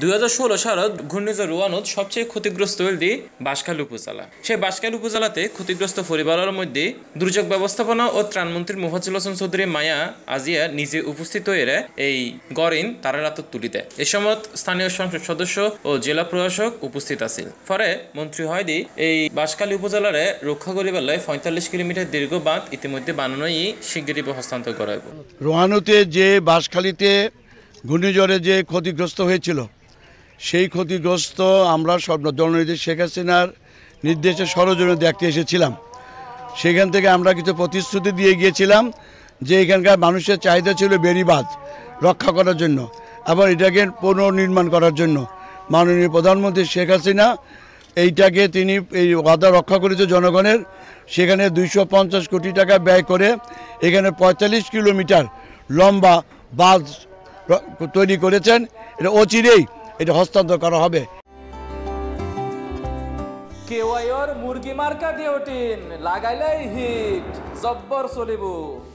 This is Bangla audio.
দুই হাজার ষোলো সালত ঘূর্ণিঝড় রোয়ানত সবচেয়ে ক্ষতিগ্রস্ত হলদি বাঁশখাল উপজেলা সেই বাঁশখাল উপজেলাতে ক্ষতিগ্রস্ত পরিবারের মধ্যে দুর্যোগ ব্যবস্থাপনা ও ত্রাণমন্ত্রী মোফাজুল হাসান চৌধুরী মায়া আজিয়া নিজে উপস্থিত হয়ে এই গরিন তারা রাত তুলি দেয় এ সময় স্থানীয় সংসদ সদস্য ও জেলা প্রশাসক উপস্থিত আছিল পরে মন্ত্রী হয়দি এই বাঁশখালী উপজেলার রক্ষা করিবেলায় পঁয়তাল্লিশ কিলোমিটার দীর্ঘ বাঁধ ইতিমধ্যে বানানোই শিগগিরই হস্তান্তর করা হবে রোহানুতে যে বাঁশখালীতে ঘূর্ণিঝড়ে যে ক্ষতিগ্রস্ত হয়েছিল সেই ক্ষতিগ্রস্ত আমরা স্বপ্ন জননীতি শেখ হাসিনার নির্দেশে সরজনে দেখতে এসেছিলাম সেখান থেকে আমরা কিছু প্রতিশ্রুতি দিয়ে গিয়েছিলাম যে এখানকার মানুষের চাহিদা ছিল বেড়িবাঁধ রক্ষা করার জন্য আবার এটাকে পুনর্নির্মাণ করার জন্য মাননীয় প্রধানমন্ত্রী শেখ হাসিনা এইটাকে তিনি এই ওয়াদা রক্ষা করেছে জনগণের সেখানে দুইশো পঞ্চাশ কোটি টাকা ব্যয় করে এখানে পঁয়তাল্লিশ কিলোমিটার লম্বা বাঁধ তৈরি করেছেন এটা অচিরেই এটা হস্তান্তর করা হবে কেওয়াইর মুরগি মার্কা দিওটিন লাগাইলাই হিট জব্বর চলিব